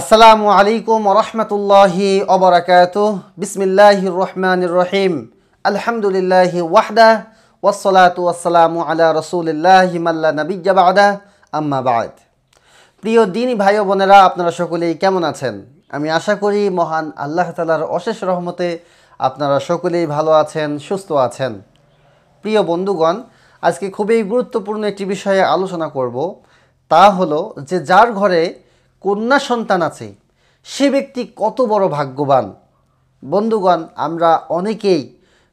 আসসালামু আলাইকুম রহমতুল্লাহি অবরাকাত বিসমিল্লাহ রহমান রহিম আলহামদুলিল্লাহ ওয়াহদা ওসলাত ওয়াসালামু আল্লাহ রসুলিল্লাহ মাল্লা নবীজাবাদা আম্মাবাদ প্রিয় দিন ভাই বোনেরা আপনারা সকলেই কেমন আছেন আমি আশা করি মহান আল্লাহ তালার অশেষ রহমতে আপনারা সকলেই ভালো আছেন সুস্থ আছেন প্রিয় বন্ধুগণ আজকে খুবই গুরুত্বপূর্ণ একটি বিষয়ে আলোচনা করব তা হলো যে যার ঘরে কন্যা সন্তান আছে সে ব্যক্তি কত বড় ভাগ্যবান বন্ধুগণ আমরা অনেকেই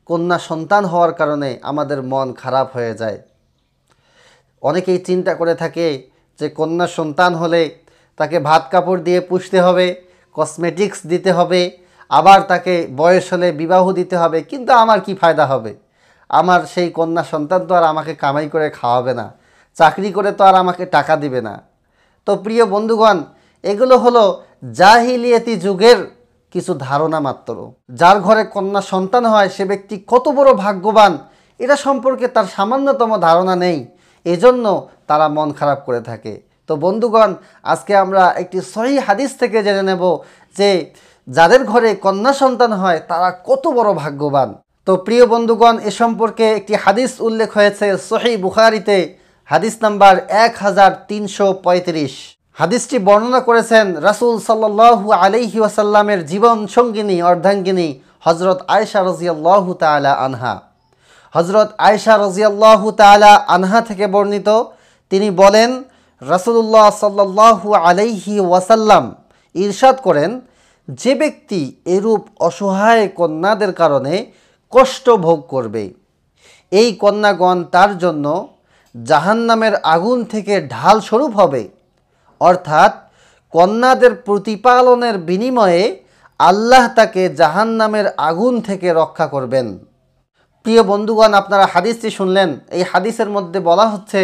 কন্যা সন্তান হওয়ার কারণে আমাদের মন খারাপ হয়ে যায় অনেকেই চিন্তা করে থাকে যে কন্যা সন্তান হলে তাকে ভাত কাপড় দিয়ে পুষতে হবে কসমেটিক্স দিতে হবে আবার তাকে বয়স হলে বিবাহ দিতে হবে কিন্তু আমার কি ফায়দা হবে আমার সেই কন্যা সন্তান তো আর আমাকে কামাই করে খাওয়াবে না চাকরি করে তো আর আমাকে টাকা দিবে না তো প্রিয় বন্ধুগণ এগুলো হলো জাহিলিয়াতি যুগের কিছু ধারণা মাত্র যার ঘরে কন্যা সন্তান হয় সে ব্যক্তি কত বড় ভাগ্যবান এটা সম্পর্কে তার সামান্যতম ধারণা নেই এজন্য তারা মন খারাপ করে থাকে তো বন্ধুগণ আজকে আমরা একটি সহি হাদিস থেকে জেনে নেব যে যাদের ঘরে কন্যা সন্তান হয় তারা কত বড় ভাগ্যবান তো প্রিয় বন্ধুগণ এ সম্পর্কে একটি হাদিস উল্লেখ হয়েছে সহি বুখারিতে হাদিস নাম্বার এক হাজার তিনশো পঁয়ত্রিশ হাদিসটি বর্ণনা করেছেন রাসুল সাল্লাহু আলহি ওয়াসাল্লামের জীবন সঙ্গিনী অর্ধাঙ্গিনী হজরত আয়সা রজিয়াল্লাহু তালা আনহা হজরত আয়সা রজিয়াল্লাহু তালা আনহা থেকে বর্ণিত তিনি বলেন রাসুল্লাহ সাল্লাহু আলহি ওয়াসাল্লাম ইরশাদ করেন যে ব্যক্তি এরূপ অসহায় কন্যাদের কারণে কষ্ট ভোগ করবে এই কন্যাগণ তার জন্য জাহান্নামের আগুন থেকে ঢাল স্বরূপ হবে অর্থাৎ কন্যাদের প্রতিপালনের বিনিময়ে আল্লাহ তাকে জাহান নামের আগুন থেকে রক্ষা করবেন প্রিয় বন্ধুগণ আপনারা হাদিসটি শুনলেন এই হাদিসের মধ্যে বলা হচ্ছে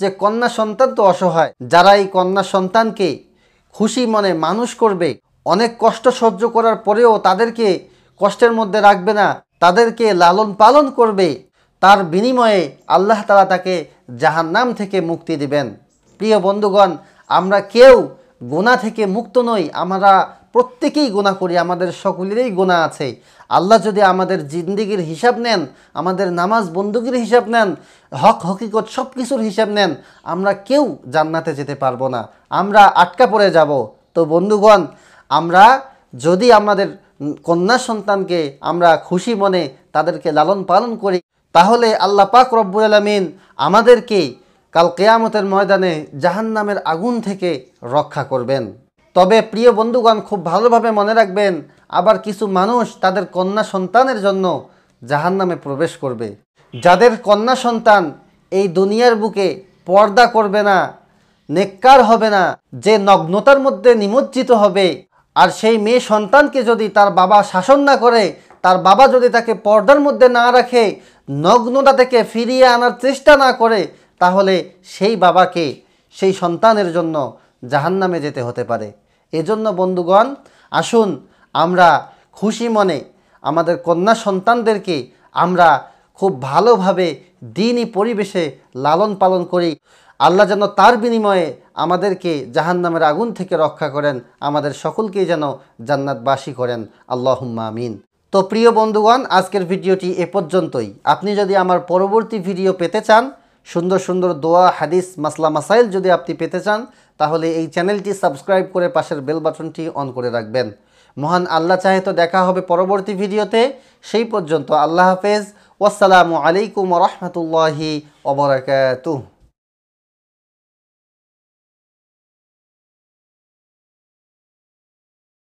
যে কন্যা সন্তান তো অসহায় যারা এই কন্যা সন্তানকে খুশি মনে মানুষ করবে অনেক কষ্ট সহ্য করার পরেও তাদেরকে কষ্টের মধ্যে রাখবে না তাদেরকে লালন পালন করবে তার বিনিময়ে আল্লাহ তালা তাকে জাহান্নাম থেকে মুক্তি দিবেন প্রিয় বন্ধুগণ আমরা কেউ গোনা থেকে মুক্ত নই আমরা প্রত্যেকেই গোনা করি আমাদের সকলেরই গোনা আছে আল্লাহ যদি আমাদের জিন্দিগির হিসাব নেন আমাদের নামাজ বন্দুকির হিসাব নেন হক হকিকত সব কিছুর হিসাব নেন আমরা কেউ জান্নাতে যেতে পারবো না আমরা আটকা পড়ে যাব তো বন্ধুগণ আমরা যদি আমাদের কন্যা সন্তানকে আমরা খুশি মনে তাদেরকে লালন পালন করি তাহলে আল্লাহ পাক রব্বুল আলমিন আমাদেরকে কাল কেয়ামতের ময়দানে জাহান্নামের আগুন থেকে রক্ষা করবেন তবে প্রিয় বন্ধুগণ খুব ভালোভাবে মনে রাখবেন আবার কিছু মানুষ তাদের কন্যা সন্তানের জন্য জাহান্নামে প্রবেশ করবে যাদের কন্যা সন্তান এই দুনিয়ার বুকে পর্দা করবে না নেককার হবে না যে নগ্নতার মধ্যে নিমজ্জিত হবে আর সেই মেয়ে সন্তানকে যদি তার বাবা শাসন না করে তার বাবা যদি তাকে পর্দার মধ্যে না রাখে নগ্নতা থেকে ফিরিয়ে আনার চেষ্টা না করে তাহলে সেই বাবাকে সেই সন্তানের জন্য জাহান্নামে যেতে হতে পারে এজন্য বন্ধুগণ আসুন আমরা খুশি মনে আমাদের কন্যা সন্তানদেরকে আমরা খুব ভালোভাবে দিনই পরিবেশে লালন পালন করি আল্লাহ যেন তার বিনিময়ে আমাদেরকে জাহান্নামের আগুন থেকে রক্ষা করেন আমাদের সকলকেই যেন জান্নাতবাসী করেন আল্লাহ আমিন তো প্রিয় বন্ধুগণ আজকের ভিডিওটি এ পর্যন্তই আপনি যদি আমার পরবর্তী ভিডিও পেতে চান সুন্দর সুন্দর দোয়া হাদিস মাসলা মাসাইল যদি আপনি পেতে চান তাহলে এই চ্যানেলটি সাবস্ক্রাইব করে পাশের বেল বাটনটি অন করে রাখবেন মহান আল্লাহ চাহে তো দেখা হবে পরবর্তী ভিডিওতে সেই পর্যন্ত আল্লাহ হাফেজ ওয়াসালামু আলাইকুম রহমতুল্লাহি অবরাকাতু